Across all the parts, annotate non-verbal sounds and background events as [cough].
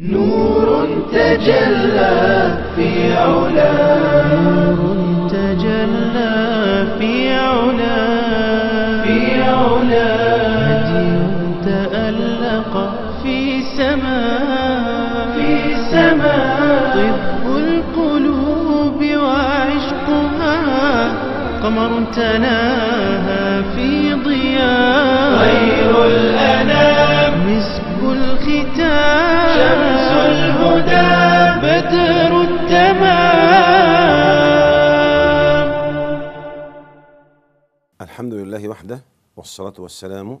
نور تجلى في علا نور تجلى في علا في علا هدي تألق في سماء في سماء طب القلوب وعشقها قمر تناها في ضياء غير الأنام الختام شمس الهدى بدر التمام الحمد لله وحده والصلاة والسلام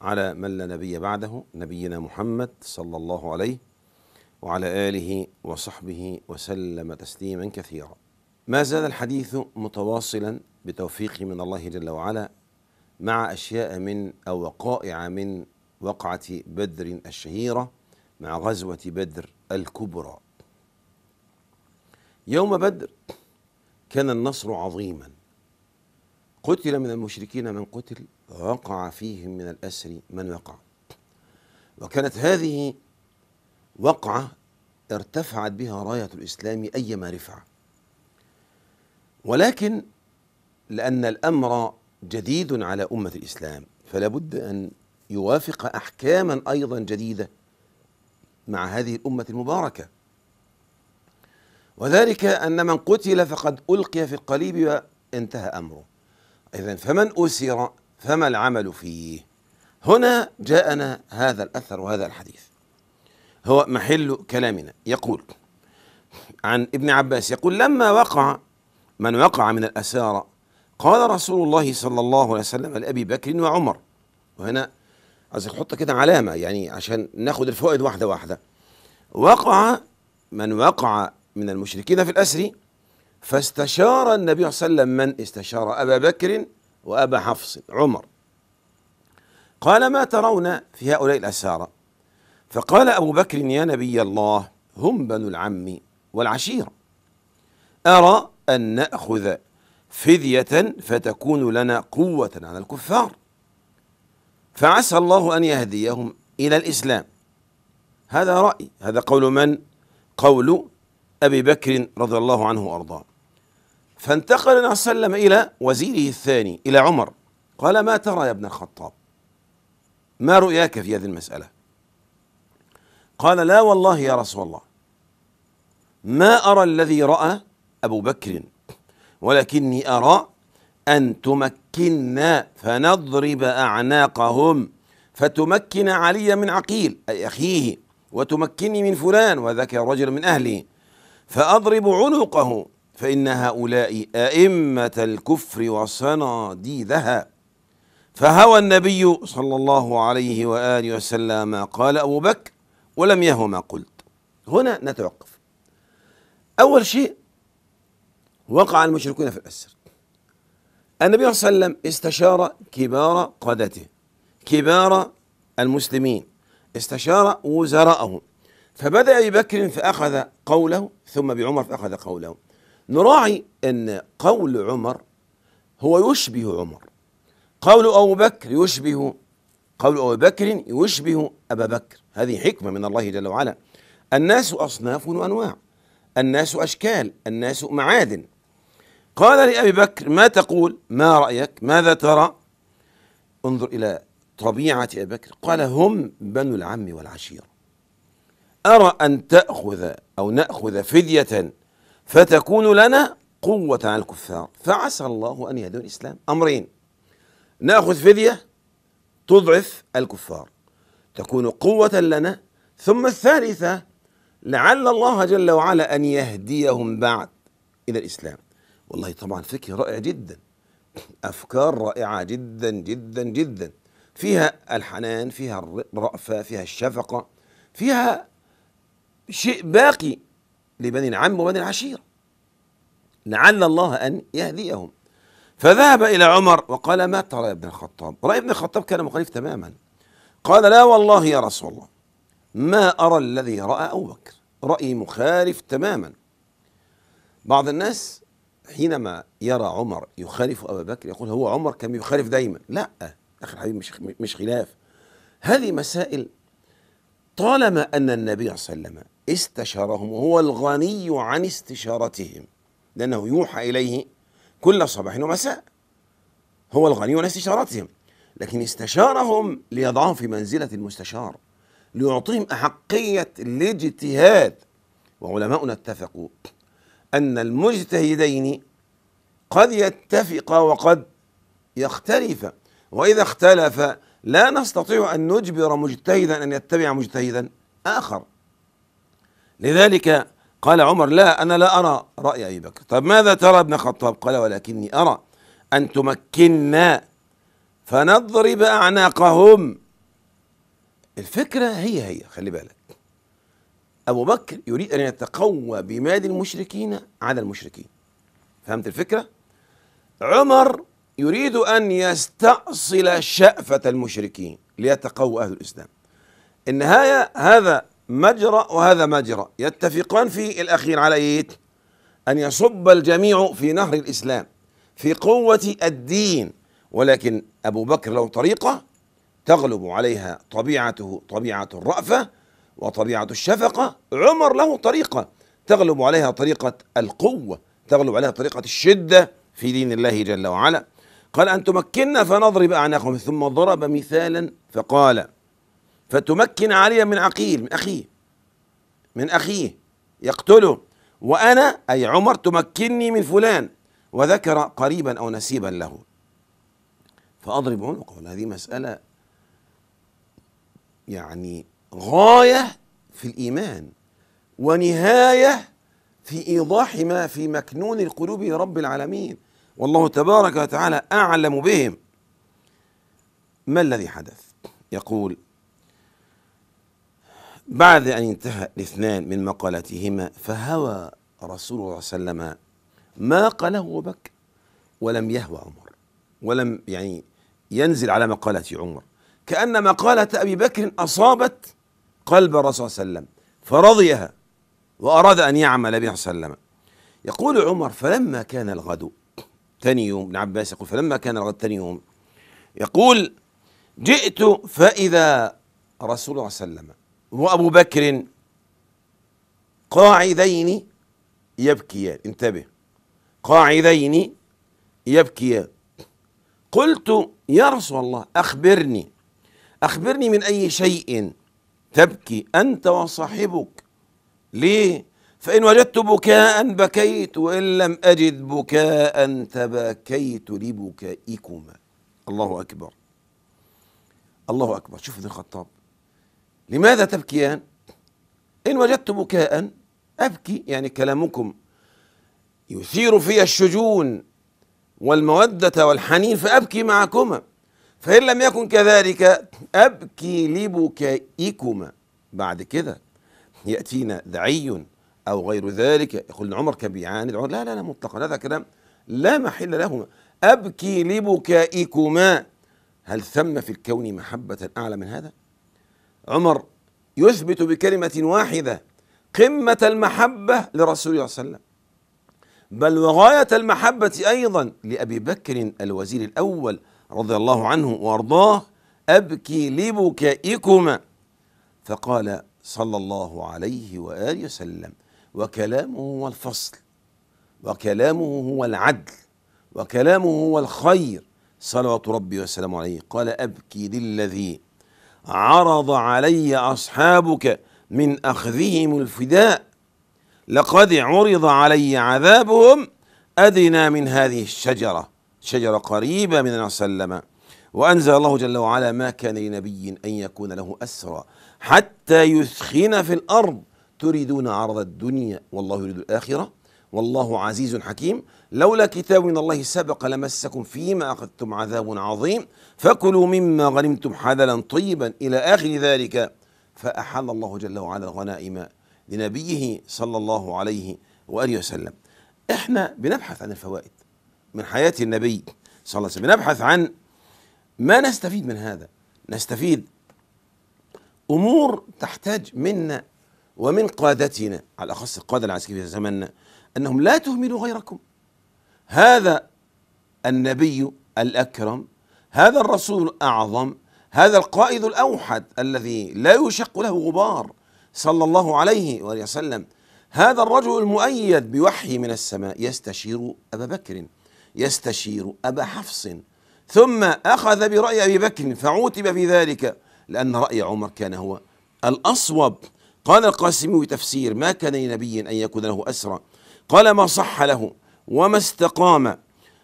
على من لا نبي بعده نبينا محمد صلى الله عليه وعلى آله وصحبه وسلم تسليما كثيرا ما زال الحديث متواصلا بتوفيق من الله جل وعلا مع أشياء من أو وقائع من وقعة بدر الشهيرة مع غزوة بدر الكبرى يوم بدر كان النصر عظيما قتل من المشركين من قتل وقع فيهم من الأسر من وقع وكانت هذه وقعة ارتفعت بها راية الإسلام أيما رفعة ولكن لأن الأمر جديد على أمة الإسلام فلا بد أن يوافق احكاما ايضا جديده مع هذه الامه المباركه وذلك ان من قتل فقد القي في القليب وانتهى امره اذا فمن اسر فما العمل فيه هنا جاءنا هذا الاثر وهذا الحديث هو محل كلامنا يقول عن ابن عباس يقول لما وقع من وقع من الأسارى قال رسول الله صلى الله عليه وسلم لأبي بكر وعمر وهنا عايزك حط كده علامة يعني عشان ناخد الفوائد واحدة واحدة وقع من وقع من المشركين في الأسر فاستشار النبي صلى الله عليه وسلم من استشار أبا بكر وأبا حفص عمر قال ما ترون في هؤلاء الأسارة فقال أبو بكر يا نبي الله هم بنو العم والعشيرة أرى أن نأخذ فدية فتكون لنا قوة على الكفار فعسى الله ان يهديهم الى الاسلام هذا راي هذا قول من قول ابي بكر رضي الله عنه وارضاه فانتقل النبي صلى الله عليه وسلم الى وزيره الثاني الى عمر قال ما ترى يا ابن الخطاب ما رؤياك في هذه المساله قال لا والله يا رسول الله ما ارى الذي راى ابو بكر ولكني ارى أن تمكنا فنضرب أعناقهم فتمكن علي من عقيل أي أخيه وتمكني من فلان وذاك رجل من أهله فأضرب عنقه فإن هؤلاء أئمة الكفر وصناديدها فهوى النبي صلى الله عليه وآله وسلم ما قال أبو بكر ولم يهو ما قلت هنا نتوقف أول شيء وقع المشركون في الأسر النبي صلى الله عليه وسلم استشار كبار قادته كبار المسلمين استشار وزراءهم فبدأ أبي بكر فأخذ قوله ثم بعمر فأخذ قوله نراعي أن قول عمر هو يشبه عمر قول أبو بكر يشبه قول أبو بكر يشبه أبا بكر هذه حكمة من الله جل وعلا الناس أصناف وأنواع الناس أشكال الناس معادن قال لأبي بكر ما تقول ما رأيك ماذا ترى انظر إلى طبيعة أبي بكر قال هم بنو العم والعشيرة أرى أن تأخذ أو نأخذ فدية فتكون لنا قوة على الكفار فعسى الله أن يهدوا الإسلام أمرين نأخذ فدية تضعف الكفار تكون قوة لنا ثم الثالثة لعل الله جل وعلا أن يهديهم بعد إلى الإسلام والله طبعا فكر رائع جدا أفكار رائعة جدا جدا جدا فيها الحنان فيها الرأفة فيها الشفقة فيها شيء باقي لبني العم وبني العشيرة لعل الله أن يهديهم فذهب إلى عمر وقال ما ترى يا ابن الخطاب رأي ابن الخطاب كان مخالف تماما قال لا والله يا رسول الله ما أرى الذي رأى أبو بكر رأي مخالف تماما بعض الناس حينما يرى عمر يخالف ابا بكر يقول هو عمر كان بيخالف دايما لا اخي الحبيب مش مش خلاف هذه مسائل طالما ان النبي صلى الله عليه وسلم استشارهم وهو الغني عن استشارتهم لانه يوحى اليه كل صباح ومساء هو الغني عن استشارتهم لكن استشارهم ليضعهم في منزله المستشار ليعطيهم احقيه الاجتهاد وعلماؤنا اتفقوا أن المجتهدين قد يتفقا وقد يختلفا وإذا اختلف لا نستطيع أن نجبر مجتهدا أن يتبع مجتهدا آخر لذلك قال عمر لا أنا لا أرى رأي أبي بكر طب ماذا ترى ابن خطاب قال ولكني أرى أن تمكننا فنضرب أعناقهم الفكرة هي هي خلي بالك أبو بكر يريد أن يتقوى بمال المشركين على المشركين فهمت الفكرة؟ عمر يريد أن يستأصل شأفة المشركين ليتقوى أهل الإسلام النهاية هذا مجرى وهذا مجرى يتفقان في الأخير على إيه؟ أن يصب الجميع في نهر الإسلام في قوة الدين ولكن أبو بكر له طريقة تغلب عليها طبيعته طبيعة الرأفة وطبيعة الشفقة عمر له طريقة تغلب عليها طريقة القوة تغلب عليها طريقة الشدة في دين الله جل وعلا قال أن تمكنا فنضرب أعناقهم ثم ضرب مثالا فقال فتمكن علي من عقيل من أخيه من أخيه يقتله وأنا أي عمر تمكنني من فلان وذكر قريبا أو نسيبا له فأضرب عنقه هذه مسألة يعني غايه في الايمان ونهايه في ايضاح ما في مكنون القلوب لرب العالمين والله تبارك وتعالى اعلم بهم ما الذي حدث يقول بعد ان انتهى الاثنان من مقالتهما فهوى رسول الله صلى الله عليه وسلم ما قاله ابو بكر ولم يهوى عمر ولم يعني ينزل على مقاله عمر كان مقاله ابي بكر اصابت قلب الرسول صلى الله عليه وسلم فرضيها وأراد أن يعمل بها صلى الله عليه وسلم يقول عمر فلما كان الغد ثاني يوم ابن عباس يقول فلما كان الغد ثاني يوم يقول جئت فإذا رسول الله صلى الله عليه وسلم وأبو بكر قاعدين يبكيان انتبه قاعدين يبكيان قلت يا رسول الله أخبرني أخبرني من أي شيء تبكي أنت وصاحبك ليه؟ فإن وجدت بكاء بكيت وإن لم أجد بكاء تبكيت لبكائكما الله أكبر الله أكبر شوف ابن الخطاب لماذا تبكيان؟ إن وجدت بكاء أبكي يعني كلامكم يثير في الشجون والمودة والحنين فأبكي معكما فإن لم يكن كذلك أبكي لبكائكما بعد كده يأتينا دعي أو غير ذلك يقول عمر كان بيعاند لا لا لا مطلقا هذا كلام لا محل له أبكي لبكائكما هل ثم في الكون محبة أعلى من هذا؟ عمر يثبت بكلمة واحدة قمة المحبة لرسول الله صلى الله عليه وسلم بل وغاية المحبة أيضا لأبي بكر الوزير الأول رضي الله عنه وارضاه ابكي لبكائكما فقال صلى الله عليه واله وسلم وكلامه هو الفصل وكلامه هو العدل وكلامه هو الخير صلوات ربي وسلامه عليه قال ابكي للذي عرض علي اصحابك من اخذهم الفداء لقد عرض علي عذابهم ادنى من هذه الشجره شجرة قريبة من النبي صلى الله عليه وسلم وأنزل الله جل وعلا ما كان لنبي أن يكون له أسرى حتى يثخن في الأرض تريدون عرض الدنيا والله يريد الآخرة والله عزيز حكيم لولا كتاب من الله سبق لمسكم فيما أخذتم عذاب عظيم فكلوا مما غنمتم حللا طيبا إلى آخر ذلك فأحل الله جل وعلا الغنائم لنبيه صلى الله عليه وآله وسلم احنا بنبحث عن الفوائد من حياة النبي صلى الله عليه وسلم نبحث عن ما نستفيد من هذا نستفيد أمور تحتاج منا ومن قادتنا على الأخص القادة العسكرية في زماننا أنهم لا تهملوا غيركم هذا النبي الأكرم هذا الرسول الأعظم هذا القائد الأوحد الذي لا يشق له غبار صلى الله عليه وسلم هذا الرجل المؤيد بوحي من السماء يستشير أبا بكر يستشير أبا حفص ثم أخذ برأي أبي بكر فعوتب في ذلك لأن رأي عمر كان هو الأصوب قال القاسمي بتفسير ما كان لنبي أن يكون له أسرى قال ما صح له وما استقام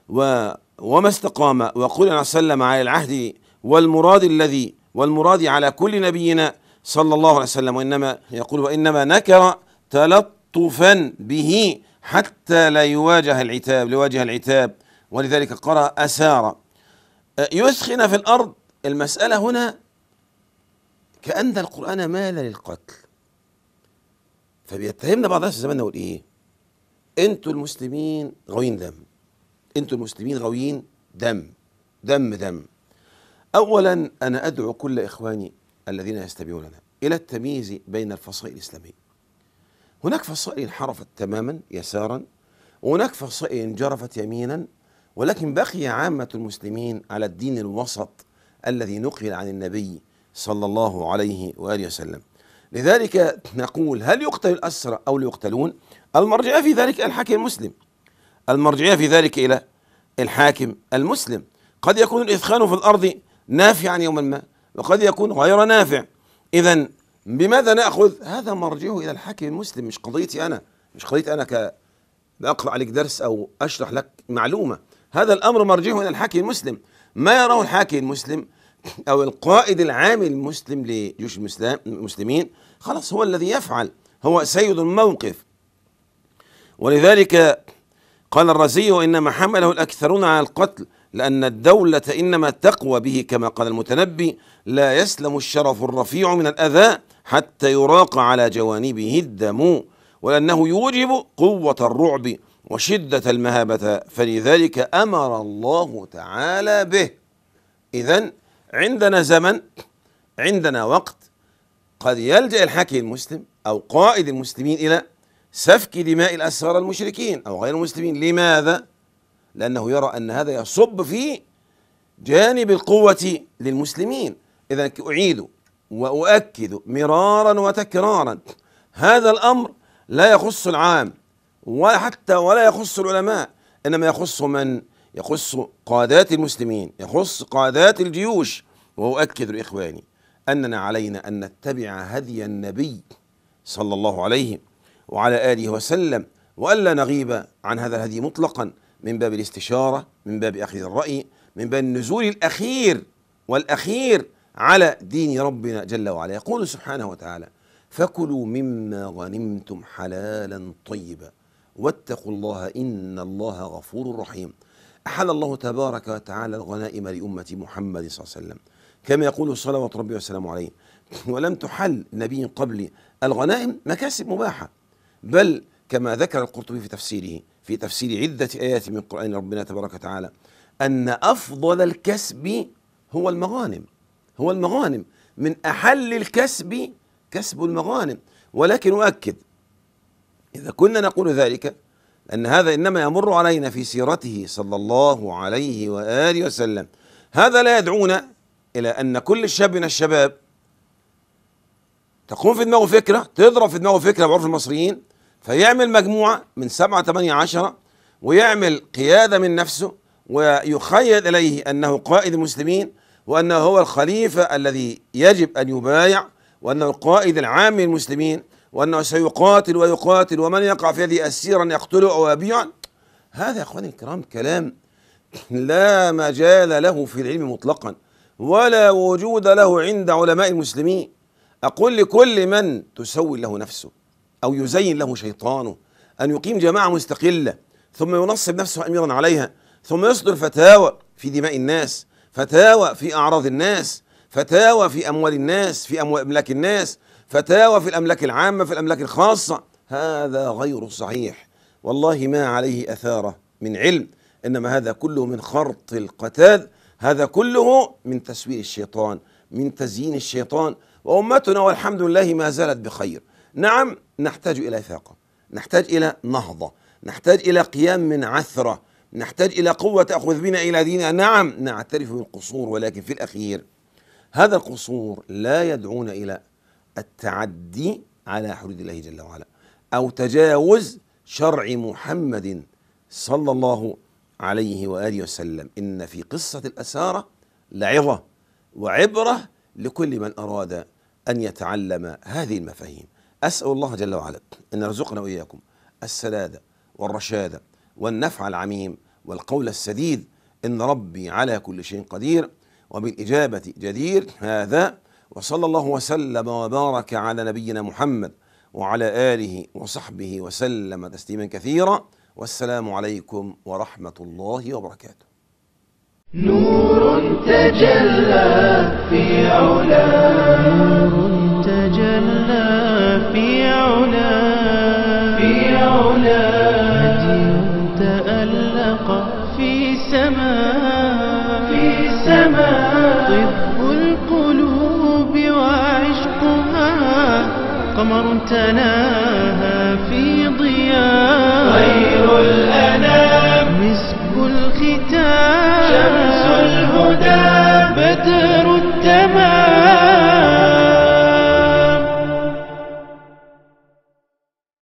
و وما استقام وقل أنا سلم على العهد والمراد الذي والمراد على كل نبينا صلى الله عليه وسلم وإنما يقول وإنما نكر تلطفا به حتى لا يواجه العتاب ليواجه العتاب ولذلك قرأ أسار أه، يسخن في الأرض المسألة هنا كأن القرآن مال للقتل فبيتهمنا بعض الناس زمان نقول إيه أنتوا المسلمين غويين دم أنتوا المسلمين غويين دم دم دم أولا أنا أدعو كل إخواني الذين يستمعوننا إلى التمييز بين الفصائل الإسلامية هناك فصائل انحرفت تماما يسارا وهناك فصائل انجرفت يمينا ولكن بقي عامة المسلمين على الدين الوسط الذي نقل عن النبي صلى الله عليه وآله وسلم لذلك نقول هل يقتل الأسرى أو يقتلون المرجعية في ذلك الحاكم المسلم المرجعية في ذلك إلى الحاكم المسلم قد يكون الإثخان في الأرض نافعا يوما ما وقد يكون غير نافع إذا بماذا ناخذ؟ هذا مرجعه الى الحاكم المسلم مش قضيتي انا مش قضيتي انا ك اقرا عليك درس او اشرح لك معلومه هذا الامر مرجعه الى الحاكم المسلم ما يراه الحاكم المسلم [laughs] او القائد العام المسلم لجيوش المسلمين خلاص هو الذي يفعل هو سيد الموقف ولذلك قال الرزي وانما حمله الاكثرون على القتل لأن الدولة إنما تقوى به كما قال المتنبي لا يسلم الشرف الرفيع من الأذى حتى يراق على جوانبه الدم ولأنه يوجب قوة الرعب وشدة المهابة فلذلك أمر الله تعالى به إذا عندنا زمن عندنا وقت قد يلجأ الحاكم المسلم أو قائد المسلمين إلى سفك دماء الأسرار المشركين أو غير المسلمين لماذا؟ لأنه يرى أن هذا يصب في جانب القوة للمسلمين إذا أعيد واؤكد مرارا وتكرارا هذا الامر لا يخص العام ولا حتى ولا يخص العلماء انما يخص من يخص قادات المسلمين يخص قادات الجيوش واؤكد لاخواني اننا علينا ان نتبع هدي النبي صلى الله عليه وعلى اله وسلم والا نغيب عن هذا الهدي مطلقا من باب الاستشاره من باب اخذ الراي من باب النزول الاخير والاخير على دين ربنا جل وعلا يقول سبحانه وتعالى فكلوا مما غنمتم حلالا طيبا واتقوا الله إن الله غفور رحيم أحل الله تبارك وتعالى الغنائم لأمة محمد صلى الله عليه وسلم كما يقول صلوات ربي والسلام عليه ولم تحل نبي قبلي الغنائم مكاسب مباحة بل كما ذكر القرطبي في تفسيره في تفسير عدة آيات من قرآن ربنا تبارك وتعالى أن أفضل الكسب هو المغانم هو المغانم من أحل الكسب كسب المغانم ولكن أؤكد إذا كنا نقول ذلك أن هذا إنما يمر علينا في سيرته صلى الله عليه وآله وسلم هذا لا يدعونا إلى أن كل شاب من الشباب تقوم في دماغه فكرة تضرب في دماغه فكرة بعرف المصريين فيعمل مجموعة من سبعة ثمانية عشرة ويعمل قيادة من نفسه ويخيل إليه أنه قائد المسلمين وأنه هو الخليفة الذي يجب أن يبايع وأنه القائد العام للمسلمين وأنه سيقاتل ويقاتل ومن يقع في يده أسيرا يقتله أو يبيع هذا يا إخواني الكرام كلام لا مجال له في العلم مطلقا ولا وجود له عند علماء المسلمين أقول لكل من تسول له نفسه أو يزين له شيطانه أن يقيم جماعة مستقلة ثم ينصب نفسه أميرا عليها ثم يصدر فتاوى في دماء الناس فتاوى في أعراض الناس فتاوى في أموال الناس في أموال أملاك الناس فتاوى في الأملاك العامة في الأملاك الخاصة هذا غير صحيح والله ما عليه أثارة من علم إنما هذا كله من خرط القتال هذا كله من تسويل الشيطان من تزيين الشيطان وأمتنا والحمد لله ما زالت بخير نعم نحتاج إلى ثاقه نحتاج إلى نهضة نحتاج إلى قيام من عثرة نحتاج إلى قوة تأخذ بنا إلى ديننا نعم نعترف بالقصور ولكن في الأخير هذا القصور لا يدعونا إلى التعدي على حدود الله جل وعلا أو تجاوز شرع محمد صلى الله عليه وآله وسلم إن في قصة الأسارة لعظة وعبرة لكل من أراد أن يتعلم هذه المفاهيم أسأل الله جل وعلا أن يرزقنا وإياكم السلادة والرشادة والنفع العميم والقول السديد إن ربي على كل شيء قدير وبالإجابة جدير هذا وصلى الله وسلم وبارك على نبينا محمد وعلى آله وصحبه وسلم تسليما كثيرا والسلام عليكم ورحمة الله وبركاته نور تجلى في علا نور تجلى في علا في علا تألق في سماء في سماء طب القلوب وعشقها قمر تناها في ضياء غير الأنام مسك الختام شمس الهدى بدر التمام